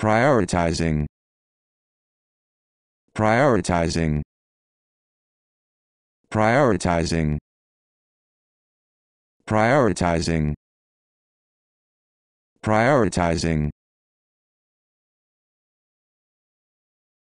prioritizing prioritizing prioritizing prioritizing prioritizing